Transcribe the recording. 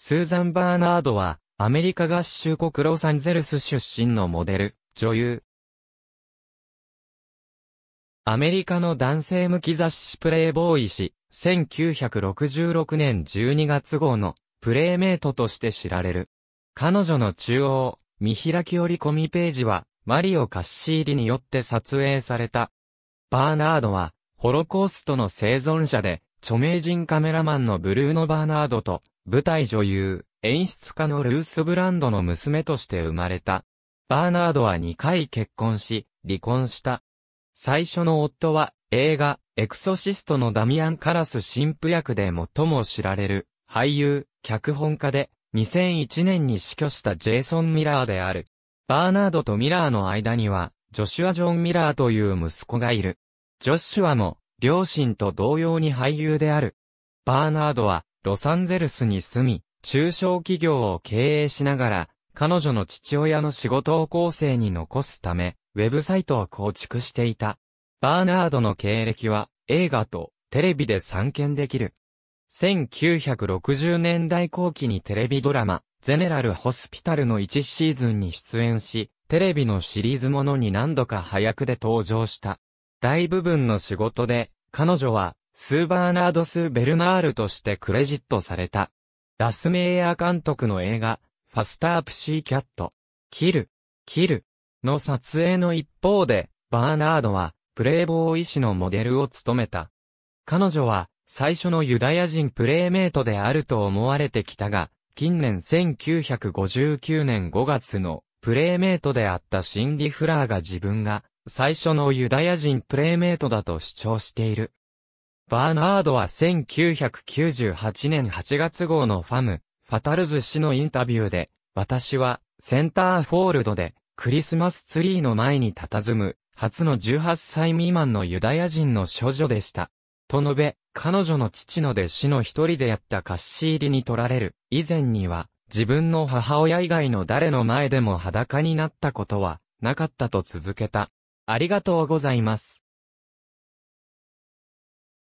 スーザン・バーナードは、アメリカ合衆国ロサンゼルス出身のモデル、女優。アメリカの男性向き雑誌プレイボーイ誌、1966年12月号のプレイメイトとして知られる。彼女の中央、見開き折り込みページは、マリオ・カッシーリによって撮影された。バーナードは、ホロコーストの生存者で、著名人カメラマンのブルーノ・バーナードと、舞台女優、演出家のルース・ブランドの娘として生まれた。バーナードは2回結婚し、離婚した。最初の夫は、映画、エクソシストのダミアン・カラス神父役で最も知られる、俳優、脚本家で、2001年に死去したジェイソン・ミラーである。バーナードとミラーの間には、ジョシュア・ジョン・ミラーという息子がいる。ジョシュアも、両親と同様に俳優である。バーナードは、ロサンゼルスに住み、中小企業を経営しながら、彼女の父親の仕事を後世に残すため、ウェブサイトを構築していた。バーナードの経歴は、映画とテレビで参見できる。1960年代後期にテレビドラマ、ゼネラル・ホスピタルの1シーズンに出演し、テレビのシリーズものに何度か早くで登場した。大部分の仕事で、彼女は、スーバーナード・スー・ベルナールとしてクレジットされた。ラスメイヤー監督の映画、ファスター・プシー・キャット、キル、キル、の撮影の一方で、バーナードは、プレイボーイ氏のモデルを務めた。彼女は、最初のユダヤ人プレイメイトであると思われてきたが、近年1959年5月のプレイメイトであったシンディ・フラーが自分が最初のユダヤ人プレーメイトだと主張している。バーナードは1998年8月号のファム、ファタルズ氏のインタビューで、私はセンターフォールドでクリスマスツリーの前に佇む初の18歳未満のユダヤ人の少女でした。と述べ、彼女の父の弟子の一人でやった貸し入りに取られる。以前には自分の母親以外の誰の前でも裸になったことはなかったと続けた。ありがとうございます。